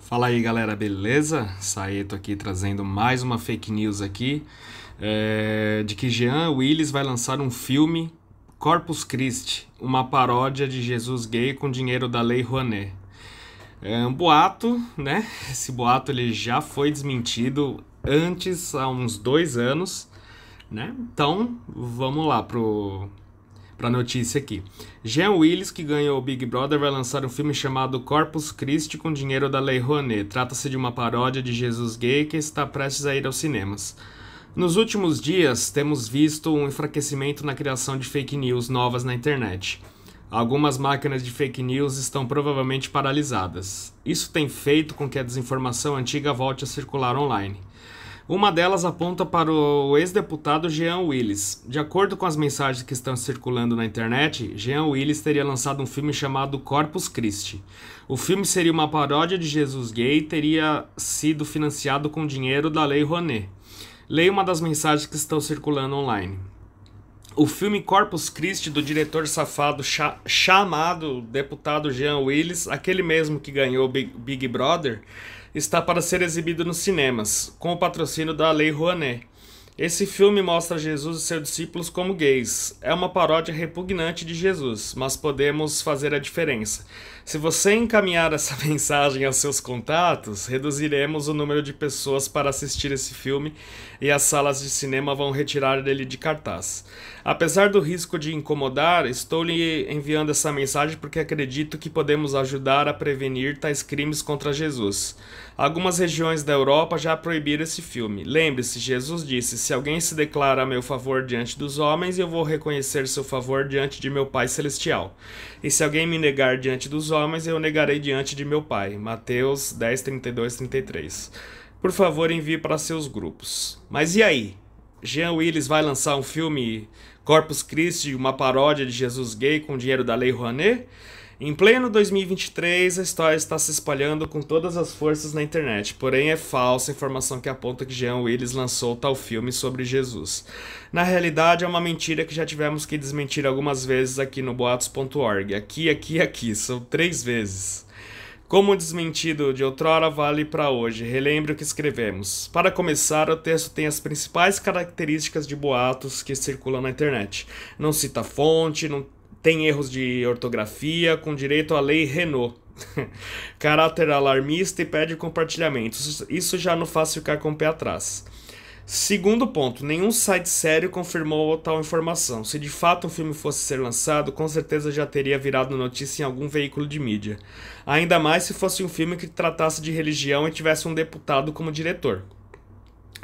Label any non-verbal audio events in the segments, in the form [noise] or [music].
Fala aí galera, beleza? Saeto aqui trazendo mais uma fake news aqui é, de que Jean Willis vai lançar um filme Corpus Christi, uma paródia de Jesus gay com dinheiro da Lei Rouanet. É um boato, né? Esse boato ele já foi desmentido antes há uns dois anos, né? Então vamos lá pro para a notícia aqui. Jean Willis, que ganhou o Big Brother, vai lançar um filme chamado Corpus Christi com dinheiro da Lei Rouanet. Trata-se de uma paródia de Jesus gay que está prestes a ir aos cinemas. Nos últimos dias, temos visto um enfraquecimento na criação de fake news novas na internet. Algumas máquinas de fake news estão provavelmente paralisadas. Isso tem feito com que a desinformação antiga volte a circular online. Uma delas aponta para o ex-deputado Jean Willis. De acordo com as mensagens que estão circulando na internet, Jean Willis teria lançado um filme chamado Corpus Christi. O filme seria uma paródia de Jesus gay e teria sido financiado com dinheiro da Lei Rouanet. Leia uma das mensagens que estão circulando online. O filme Corpus Christi, do diretor safado cha chamado deputado Jean Willis, aquele mesmo que ganhou Big, Big Brother, está para ser exibido nos cinemas, com o patrocínio da Lei Rouanet, esse filme mostra Jesus e seus discípulos como gays. É uma paródia repugnante de Jesus, mas podemos fazer a diferença. Se você encaminhar essa [laughs] mensagem aos seus contatos, reduziremos o número de pessoas para assistir esse filme e as salas de cinema vão retirar dele de cartaz. Apesar do risco de incomodar, estou lhe enviando essa mensagem porque acredito que podemos ajudar a prevenir tais crimes contra Jesus. Algumas regiões da Europa já proibiram esse filme. Lembre-se, Jesus disse: se alguém se declara a meu favor diante dos homens, eu vou reconhecer seu favor diante de meu Pai Celestial. E se alguém me negar diante dos homens, eu negarei diante de meu Pai. Mateus 10, 32, 33. Por favor, envie para seus grupos. Mas e aí? Jean Willis vai lançar um filme Corpus Christi, uma paródia de Jesus gay com dinheiro da Lei Rouanet? Em pleno 2023, a história está se espalhando com todas as forças na internet, porém é falsa a informação que aponta que Jean Willis lançou tal filme sobre Jesus. Na realidade, é uma mentira que já tivemos que desmentir algumas vezes aqui no boatos.org. Aqui, aqui, aqui, são três vezes. Como desmentido de outrora vale para hoje, relembre o que escrevemos. Para começar, o texto tem as principais características de boatos que circulam na internet. Não cita fonte, não tem erros de ortografia, com direito à lei Renault. [laughs] Caráter alarmista e pede compartilhamentos. Isso já não faz ficar com o pé atrás. Segundo ponto, nenhum site sério confirmou tal informação. Se de fato um filme fosse ser lançado, com certeza já teria virado notícia em algum veículo de mídia. Ainda mais se fosse um filme que tratasse de religião e tivesse um deputado como diretor.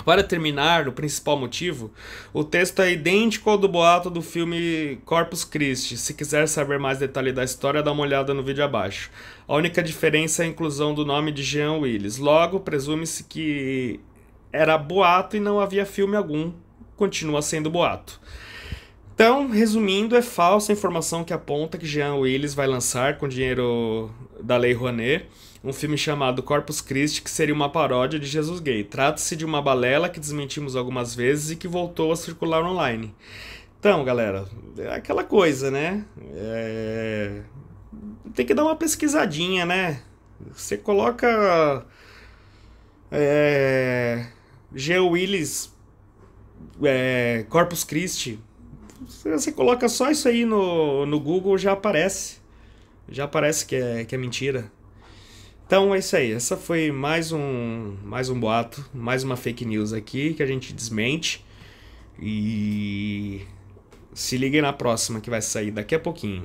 Para terminar, o principal motivo, o texto é idêntico ao do boato do filme Corpus Christi. Se quiser saber mais detalhes da história, dá uma olhada no vídeo abaixo. A única diferença é a inclusão do nome de Jean Willis. Logo, presume-se que era boato e não havia filme algum. Continua sendo boato. Então, resumindo, é falsa a informação que aponta que Jean Willis vai lançar com dinheiro da Lei Rouanet, um filme chamado Corpus Christi, que seria uma paródia de Jesus Gay. Trata-se de uma balela que desmentimos algumas vezes e que voltou a circular online. Então, galera, é aquela coisa, né? É... Tem que dar uma pesquisadinha, né? Você coloca. É... G. Willis é... Corpus Christi. Você coloca só isso aí no, no Google, já aparece já parece que é, que é mentira. Então é isso aí. Essa foi mais um mais um boato, mais uma fake news aqui que a gente desmente. E se liguem na próxima que vai sair daqui a pouquinho.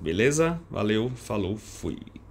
Beleza? Valeu, falou, fui.